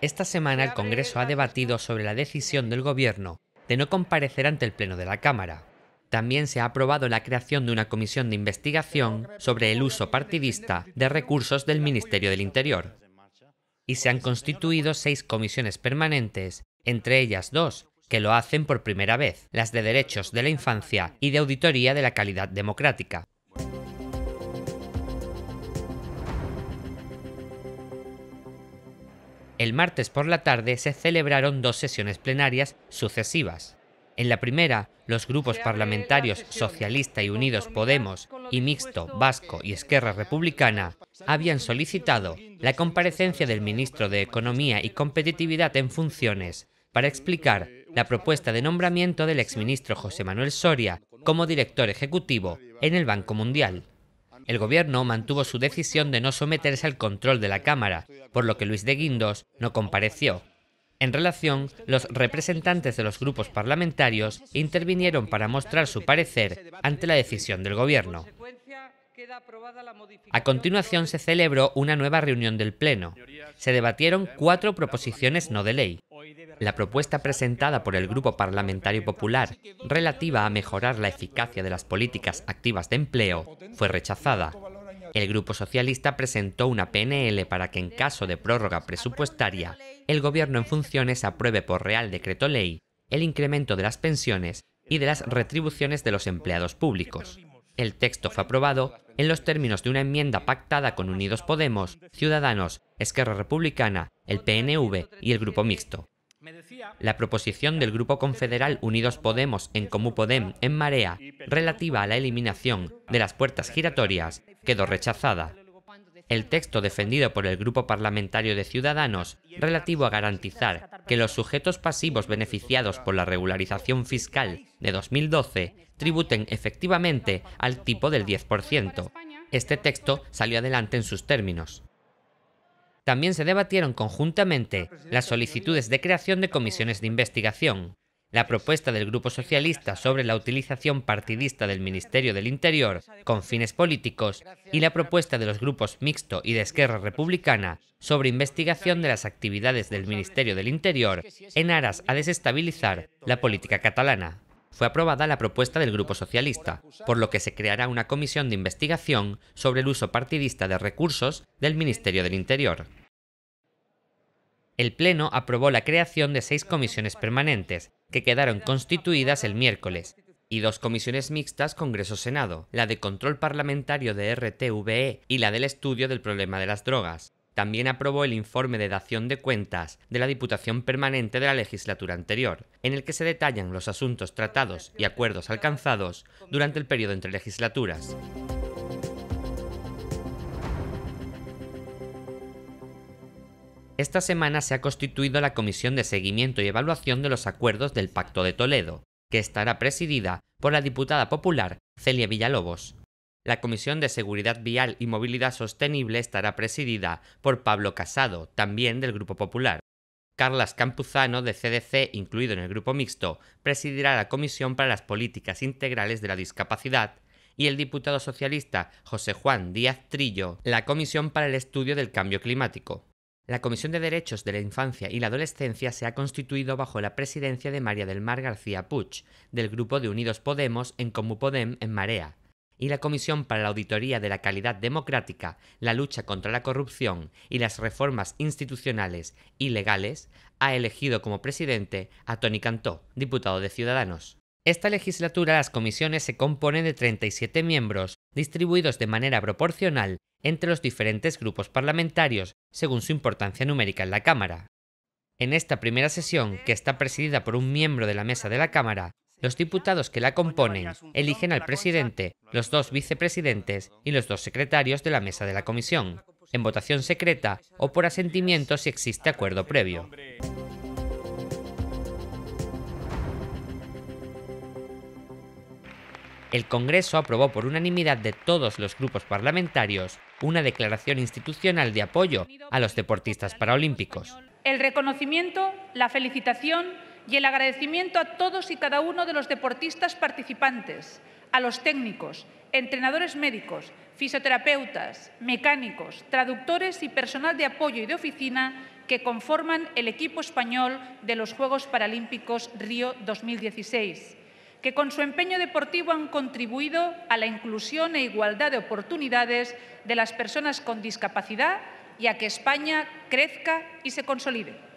Esta semana el Congreso ha debatido sobre la decisión del Gobierno de no comparecer ante el Pleno de la Cámara. También se ha aprobado la creación de una comisión de investigación sobre el uso partidista de recursos del Ministerio del Interior. Y se han constituido seis comisiones permanentes, entre ellas dos, que lo hacen por primera vez, las de Derechos de la Infancia y de Auditoría de la Calidad Democrática. El martes por la tarde se celebraron dos sesiones plenarias sucesivas. En la primera, los grupos parlamentarios Socialista y Unidos Podemos y Mixto, Vasco y Esquerra Republicana habían solicitado la comparecencia del ministro de Economía y Competitividad en funciones para explicar la propuesta de nombramiento del exministro José Manuel Soria como director ejecutivo en el Banco Mundial. El gobierno mantuvo su decisión de no someterse al control de la Cámara, por lo que Luis de Guindos no compareció. En relación, los representantes de los grupos parlamentarios intervinieron para mostrar su parecer ante la decisión del gobierno. A continuación se celebró una nueva reunión del Pleno. Se debatieron cuatro proposiciones no de ley. La propuesta presentada por el Grupo Parlamentario Popular relativa a mejorar la eficacia de las políticas activas de empleo fue rechazada. El Grupo Socialista presentó una PNL para que en caso de prórroga presupuestaria, el Gobierno en funciones apruebe por Real Decreto Ley el incremento de las pensiones y de las retribuciones de los empleados públicos. El texto fue aprobado en los términos de una enmienda pactada con Unidos Podemos, Ciudadanos, Esquerra Republicana, el PNV y el Grupo Mixto. La proposición del Grupo Confederal Unidos Podemos en Comú Podem en Marea relativa a la eliminación de las puertas giratorias quedó rechazada. El texto defendido por el Grupo Parlamentario de Ciudadanos relativo a garantizar que los sujetos pasivos beneficiados por la regularización fiscal de 2012 tributen efectivamente al tipo del 10%. Este texto salió adelante en sus términos. También se debatieron conjuntamente las solicitudes de creación de comisiones de investigación, la pues, propuesta del Grupo Socialista sobre la utilización partidista del Ministerio del Interior con fines políticos y la propuesta de los grupos Mixto y de Esquerra Republicana pues, sobre investigación de las actividades del Ministerio del Interior en aras a desestabilizar la política catalana fue aprobada la propuesta del Grupo Socialista, por lo que se creará una comisión de investigación sobre el uso partidista de recursos del Ministerio del Interior. El Pleno aprobó la creación de seis comisiones permanentes, que quedaron constituidas el miércoles, y dos comisiones mixtas Congreso-Senado, la de control parlamentario de RTVE y la del estudio del problema de las drogas también aprobó el informe de dación de cuentas de la Diputación Permanente de la legislatura anterior, en el que se detallan los asuntos tratados y acuerdos alcanzados durante el periodo entre legislaturas. Esta semana se ha constituido la Comisión de Seguimiento y Evaluación de los Acuerdos del Pacto de Toledo, que estará presidida por la diputada popular Celia Villalobos. La Comisión de Seguridad Vial y Movilidad Sostenible estará presidida por Pablo Casado, también del Grupo Popular. Carlas Campuzano, de CDC, incluido en el grupo mixto, presidirá la Comisión para las Políticas Integrales de la Discapacidad y el diputado socialista José Juan Díaz Trillo la Comisión para el Estudio del Cambio Climático. La Comisión de Derechos de la Infancia y la Adolescencia se ha constituido bajo la presidencia de María del Mar García Puch, del grupo de Unidos Podemos en Comú en Marea, y la Comisión para la Auditoría de la Calidad Democrática, la Lucha contra la Corrupción y las Reformas Institucionales y Legales ha elegido como presidente a Tony Cantó, diputado de Ciudadanos. Esta legislatura las comisiones se componen de 37 miembros, distribuidos de manera proporcional entre los diferentes grupos parlamentarios, según su importancia numérica en la Cámara. En esta primera sesión, que está presidida por un miembro de la mesa de la Cámara, los diputados que la componen eligen al presidente, los dos vicepresidentes y los dos secretarios de la mesa de la comisión, en votación secreta o por asentimiento si existe acuerdo previo. El Congreso aprobó por unanimidad de todos los grupos parlamentarios una declaración institucional de apoyo a los deportistas paralímpicos. El reconocimiento, la felicitación y el agradecimiento a todos y cada uno de los deportistas participantes, a los técnicos, entrenadores médicos, fisioterapeutas, mecánicos, traductores y personal de apoyo y de oficina que conforman el equipo español de los Juegos Paralímpicos Río 2016, que con su empeño deportivo han contribuido a la inclusión e igualdad de oportunidades de las personas con discapacidad y a que España crezca y se consolide.